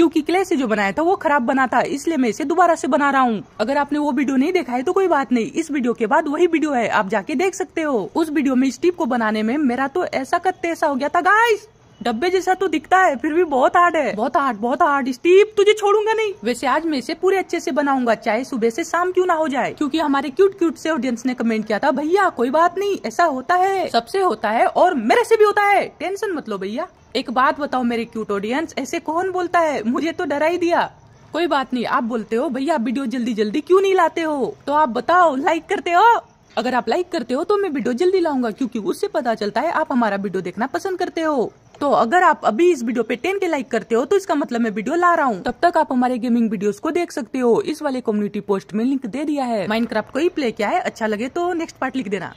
क्योंकि क्ले से जो बनाया था वो खराब बना था इसलिए मैं इसे दोबारा से बना रहा हूँ अगर आपने वो वीडियो नहीं देखा है तो कोई बात नहीं इस वीडियो के बाद वही वीडियो है आप जाके देख सकते हो उस वीडियो में स्टीव को बनाने में मेरा तो ऐसा कत्ते ऐसा हो गया था गाइस डब्बे जैसा तो दिखता है फिर भी बहुत हार्ड है बहुत हार्ड बहुत हार्ड स्टीप तुझे छोड़ूंगा नहीं वैसे आज मैं इसे पूरे अच्छे से बनाऊंगा चाहे सुबह से शाम क्यों ना हो जाए क्योंकि हमारे क्यूट क्यूट से ऑडियंस ने कमेंट किया था भैया कोई बात नहीं ऐसा होता है सबसे होता है और मेरे से भी होता है टेंशन मत लो भैया एक बात बताओ मेरे क्यूट ऑडियंस ऐसे कौन बोलता है मुझे तो डरा ही दिया कोई बात नहीं आप बोलते हो भैया वीडियो जल्दी जल्दी क्यों नहीं लाते हो तो आप बताओ लाइक करते हो अगर आप लाइक करते हो तो मैं वीडियो जल्दी लाऊंगा क्योंकि उससे पता चलता है आप हमारा वीडियो देखना पसंद करते हो तो अगर आप अभी इस वीडियो पे टेन के लाइक करते हो तो इसका मतलब मैं वीडियो ला रहा हूँ तब तक आप हमारे गेमिंग वीडियोस को देख सकते हो इस वाले कम्युनिटी पोस्ट में लिंक दे दिया है क्राफ्ट को ही प्ले किया है अच्छा लगे तो नेक्स्ट पार्ट लिख देना